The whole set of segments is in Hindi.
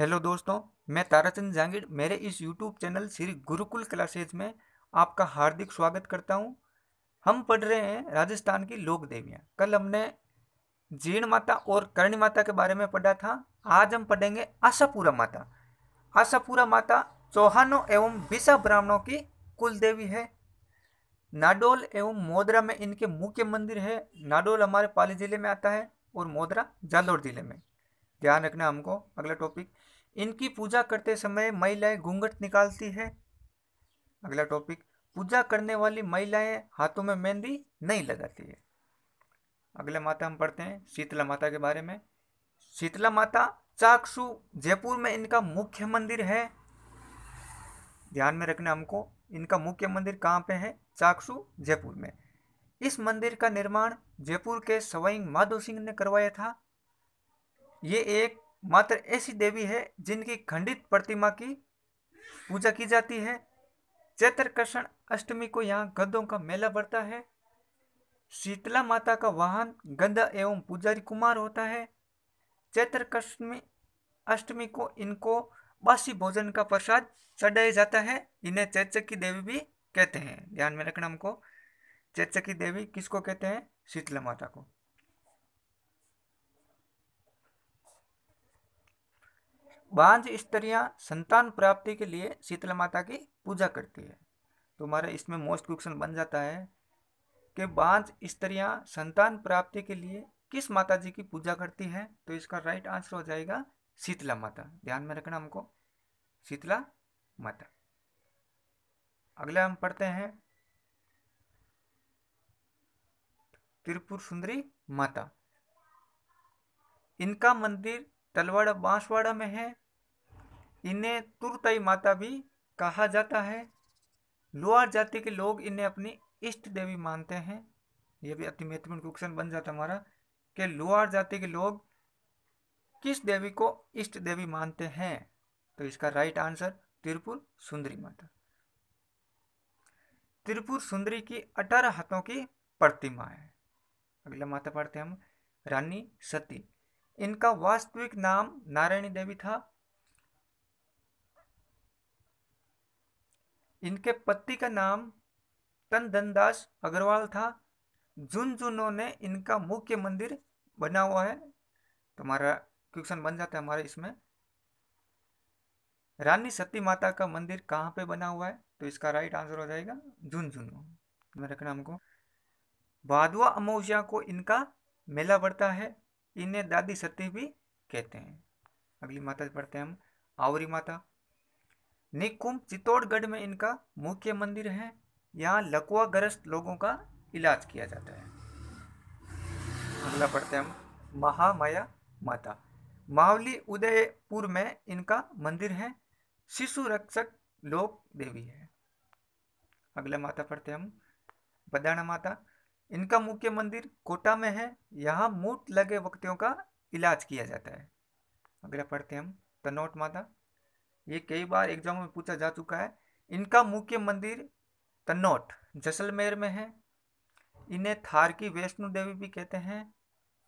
हेलो दोस्तों मैं ताराचंद जांगीर मेरे इस YouTube channel Shri Gurukul classes में आपका हार्दिक स्वागत करता हूं हम पढ़ रहे हैं राजस्थान की लोक देवियाँ कल हमने जीर्ण माता और करणी माता के बारे में पढ़ा था आज हम पढ़ेंगे आशापुरा माता आशापुरा माता चौहानों एवं बिसा ब्राह्मणों की कुल देवी है नाडोल एवं मोदरा में इनके मुख्य मंदिर है नाडोल हमारे पाली जिले में आता है और मोदरा जालौर जिले में ध्यान रखना हमको अगला टॉपिक इनकी पूजा करते समय महिलाएं घूंघट निकालती है अगला टॉपिक पूजा करने वाली महिलाएं हाथों में मेहंदी नहीं लगाती है अगले माता हम पढ़ते हैं शीतला माता के बारे में शीतला माता चाकसू जयपुर में इनका मुख्य मंदिर है ध्यान में रखना हमको इनका मुख्य मंदिर कहाँ पे है चाकसू जयपुर में इस मंदिर का निर्माण जयपुर के सवाई माधो सिंह ने करवाया था ये एक मात्र ऐसी देवी है जिनकी खंडित प्रतिमा की पूजा की जाती है चैत्र कृष्ण अष्टमी को यहाँ गद्दों का मेला बढ़ता है शीतला माता का वाहन गंदा एवं पुजारी कुमार होता है चैत्र कृष्ण अष्टमी को इनको बासी भोजन का प्रसाद चढ़ाया जाता है इन्हें चैचक की देवी भी कहते हैं ध्यान में रखना हमको चैचक की देवी किसको कहते हैं शीतला माता को बांझ स्त्रियां संतान प्राप्ति के लिए शीतला माता की पूजा करती है तो हमारा इसमें मोस्ट क्वेश्चन बन जाता है कि बांझ स्त्रियां संतान प्राप्ति के लिए किस माता जी की पूजा करती है तो इसका राइट आंसर हो जाएगा शीतला माता ध्यान में रखना हमको शीतला माता अगला हम पढ़ते हैं त्रिपुर सुंदरी माता इनका मंदिर तलवाड़ा बांसवाड़ा में है इन्हें तुरतई माता भी कहा जाता है लोअर जाति के लोग इन्हें अपनी इष्ट देवी मानते हैं ये भी अति महत्वपूर्ण क्वेश्चन बन जाता हमारा कि लोअर जाति के लोग किस देवी को इष्ट देवी मानते हैं तो इसका राइट आंसर त्रिपुर सुंदरी माता त्रिपुर सुंदरी की अठारह हाथों की प्रतिमा है अगला माता पढ़ते हैं हम रानी सती इनका वास्तविक नाम नारायणी देवी था इनके पति का नाम तनधनदास अग्रवाल था झुनझुनों ने इनका मुख्य मंदिर बना हुआ है तुम्हारा क्वेश्चन बन जाता है हमारे इसमें रानी सती माता का मंदिर कहाँ पे बना हुआ है तो इसका राइट आंसर हो जाएगा झुंझुनू में रखना हमको भादवा अमावस्या को इनका मेला बढ़ता है इन्हें दादी सती भी कहते हैं अगली माता पढ़ते हैं हम आवरी माता निकुंभ चित्तौड़गढ़ में इनका मुख्य मंदिर है यहाँ ग्रस्त लोगों का इलाज किया जाता है अगला पढ़ते हैं हम महामाया माता मावली उदयपुर में इनका मंदिर है शिशु रक्षक लोक देवी है अगला माता पढ़ते हैं हम बदाना माता इनका मुख्य मंदिर कोटा में है यहाँ मूट लगे वक्तियों का इलाज किया जाता है अगला पढ़ते हम तनोट माता ये कई बार एग्जाम में पूछा जा चुका है इनका मुख्य मंदिर तनोट जैसलमेर में है इन्हें थार की वैष्णो देवी भी कहते हैं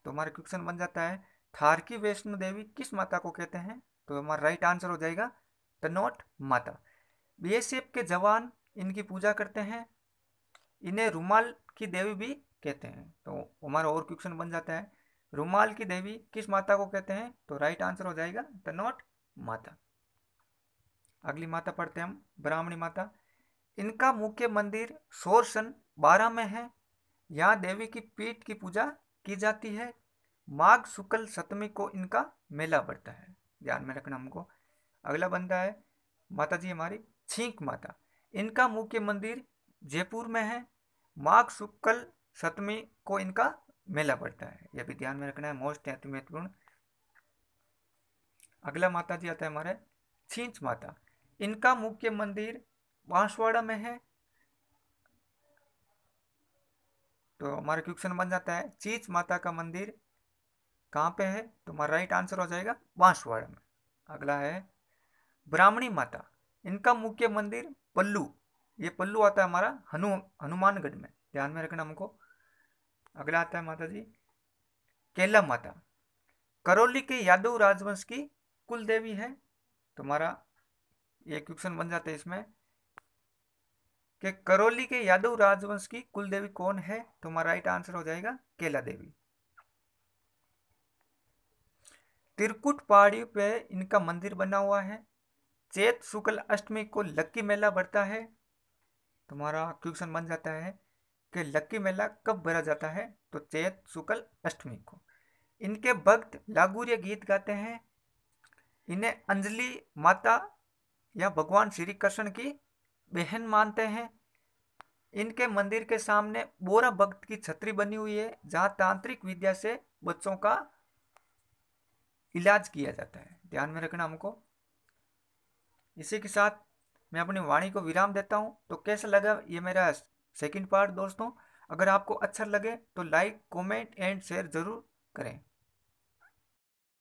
तो हमारा क्वेश्चन बन जाता है थार की वैष्णो देवी किस माता को कहते हैं तो हमारा राइट आंसर हो जाएगा तनोट माता बी के जवान इनकी पूजा करते हैं इन्हें रुमाल की देवी भी कहते हैं तो हमारा और क्वेश्चन बन जाता है रुमाल की देवी किस माता को कहते हैं तो राइट आंसर हो जाएगा द नॉट माता अगली माता पढ़ते हैं हम ब्राह्मणी माता इनका मुख्य मंदिर सोरसन बारह में है यहाँ देवी की पीठ की पूजा की जाती है माघ शुक्ल सप्तमी को इनका मेला पड़ता है ध्यान में रखना हमको अगला बनता है माता जी हमारी छींक माता इनका मुख्य मंदिर जयपुर में है माघ शुक्ल सप्तमी को इनका मेला पड़ता है यह भी ध्यान में रखना है मोस्ट अति तो महत्वपूर्ण अगला माता जी आता है हमारे छींच माता इनका मुख्य मंदिर बांसवाड़ा में है तो हमारा क्वेश्चन बन जाता है चीच माता का मंदिर कहाँ पे है तो हमारा राइट आंसर हो जाएगा बांसवाड़ा में अगला है ब्राह्मणी माता इनका मुख्य मंदिर पल्लू ये पल्लू आता है हमारा हनु हनुमानगढ़ में ध्यान में रखना हमको अगला आता है माता जी केला माता करौली के यादव राजवंश की कुल देवी है तुम्हारा ये क्वेश्चन बन जाता है इसमें कि करौली के यादव राजवंश की कुल देवी कौन है तुम्हारा राइट आंसर हो जाएगा केला देवी त्रिकुट पहाड़ी पे इनका मंदिर बना हुआ है चैत शुक्ल अष्टमी को लक्की मेला बढ़ता है तुम्हारा क्वेश्चन बन जाता है कि लक्की मेला कब भरा जाता है तो चैत शुक्ल अष्टमी को इनके भक्त लागूर्य गीत गाते हैं इन्हें अंजलि माता या भगवान श्री कृष्ण की बहन मानते हैं इनके मंदिर के सामने बोरा भक्त की छतरी बनी हुई है जहाँ तांत्रिक विद्या से बच्चों का इलाज किया जाता है ध्यान में रखना हमको इसी के साथ मैं अपनी वाणी को विराम देता हूँ तो कैसा लगा ये मेरा सेकेंड पार्ट दोस्तों अगर आपको अच्छा लगे तो लाइक कमेंट एंड शेयर ज़रूर करें